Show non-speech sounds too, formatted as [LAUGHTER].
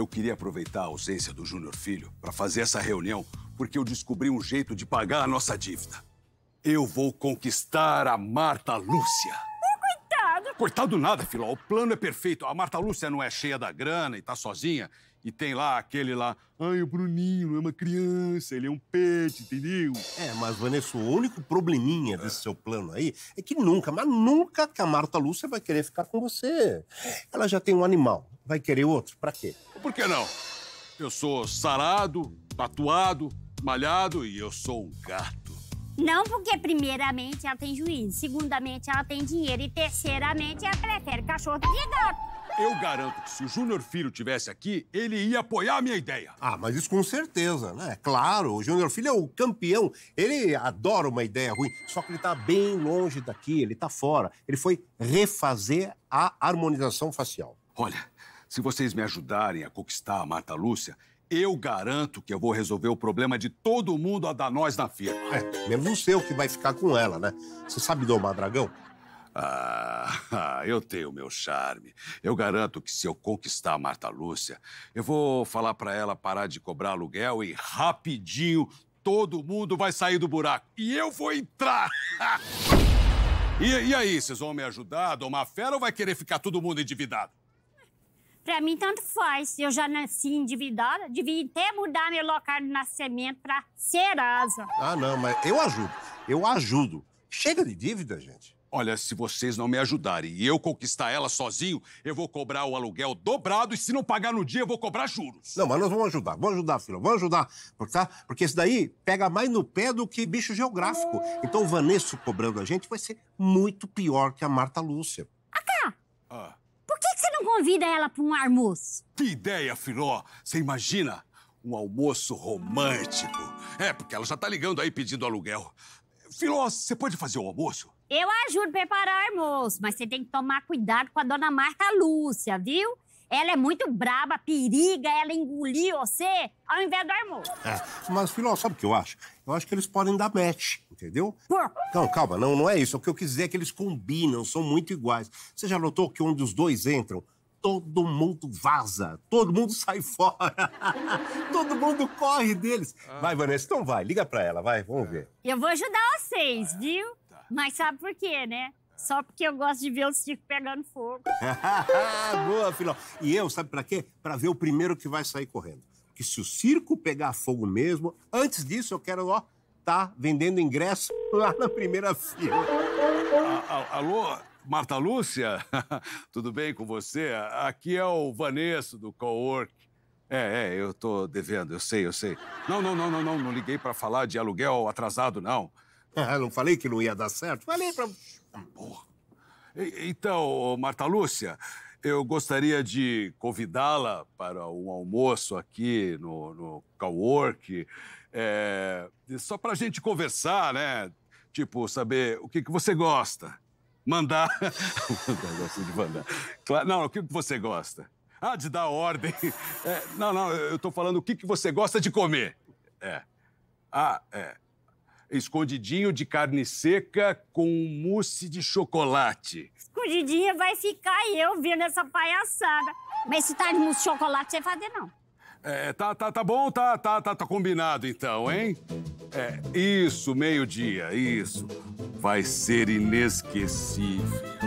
Eu queria aproveitar a ausência do Júnior Filho para fazer essa reunião porque eu descobri um jeito de pagar a nossa dívida. Eu vou conquistar a Marta Lúcia. Coitado nada, Filó. O plano é perfeito. A Marta Lúcia não é cheia da grana e tá sozinha. E tem lá aquele lá. Ai, o Bruninho não é uma criança, ele é um peixe entendeu? É, mas, Vanessa, o único probleminha desse é. seu plano aí é que nunca, mas nunca que a Marta Lúcia vai querer ficar com você. Ela já tem um animal. Vai querer outro? Pra quê? Por que não? Eu sou sarado, tatuado, malhado e eu sou um gato. Não porque, primeiramente, ela tem juízo, segundamente, ela tem dinheiro e, terceiramente, ela prefere cachorro de gato. Eu garanto que se o Júnior Filho tivesse aqui, ele ia apoiar a minha ideia. Ah, mas isso com certeza, né? Claro, o Júnior Filho é o campeão. Ele adora uma ideia ruim, só que ele tá bem longe daqui, ele tá fora. Ele foi refazer a harmonização facial. Olha, se vocês me ajudarem a conquistar a Marta Lúcia, eu garanto que eu vou resolver o problema de todo mundo a dar nós na firma. É, menos o seu, que vai ficar com ela, né? Você sabe domar dragão? Ah, [LAUGHS] eu tenho meu charme. Eu garanto que se eu conquistar a Marta Lúcia, eu vou falar para ela parar de cobrar aluguel e rapidinho todo mundo vai sair do buraco. E eu vou entrar! [LAUGHS] e, e aí, vocês vão me ajudar a domar fera ou vai querer ficar todo mundo endividado? Para mim, tanto faz. Eu já nasci endividada, devia até mudar meu local de nascimento para Serasa. Ah, não, mas eu ajudo. Eu ajudo. Chega de dívida, gente. Olha, se vocês não me ajudarem e eu conquistar ela sozinho, eu vou cobrar o aluguel dobrado e se não pagar no dia, eu vou cobrar juros. Não, mas nós vamos ajudar, vamos ajudar, filho, vamos ajudar, tá? Porque isso daí pega mais no pé do que bicho geográfico. Então o Vanesso cobrando a gente vai ser muito pior que a Marta Lúcia. Ah, tá. Ah convida ela para um almoço. Que ideia, Filó! Você imagina? Um almoço romântico. É, porque ela já tá ligando aí pedindo aluguel. Filó, você pode fazer o almoço? Eu ajudo a preparar o almoço, mas você tem que tomar cuidado com a dona Marta Lúcia, viu? Ela é muito braba, periga, ela engoliu você ao invés do almoço. É, mas, Filó, sabe o que eu acho? Eu acho que eles podem dar match, entendeu? Por... Não, calma, não, não é isso. O que eu quis dizer é que eles combinam, são muito iguais. Você já notou que um dos dois entram, todo mundo vaza, todo mundo sai [LAUGHS] fora, todo mundo corre deles. Ah. Vai, Vanessa, então vai, liga pra ela, vai, vamos ver. Eu vou ajudar vocês, ah, viu? Tá. Mas sabe por quê, né? Só porque eu gosto de ver o circo pegando fogo. [LAUGHS] Boa, filhão. E eu, sabe pra quê? Pra ver o primeiro que vai sair correndo. Porque se o circo pegar fogo mesmo, antes disso eu quero, ó, tá vendendo ingresso [LAUGHS] lá na primeira fila. A, a, alô? Marta Lúcia, [LAUGHS] tudo bem com você? Aqui é o Vanesso do Cowork. É, é, eu tô devendo, eu sei, eu sei. Não, não, não, não, não, não liguei para falar de aluguel atrasado, não. Ah, não falei que não ia dar certo? Falei pra... Porra. Tá então, Marta Lúcia, eu gostaria de convidá-la para um almoço aqui no, no Cowork, é, só para a gente conversar, né? Tipo, saber o que, que você gosta. Mandar. [LAUGHS] gosto de mandar. Claro, não, o que você gosta? Ah, de dar ordem. [LAUGHS] É, não, não, eu tô falando o que, que você gosta de comer. É. Ah, é. Escondidinho de carne seca com mousse de chocolate. Escondidinho vai ficar eu vendo essa palhaçada. Mas se tá de mousse de chocolate você vai fazer, não. É, tá, tá, tá bom, tá, tá, tá, tá combinado então, hein? É, isso, meio-dia, isso vai ser inesquecível.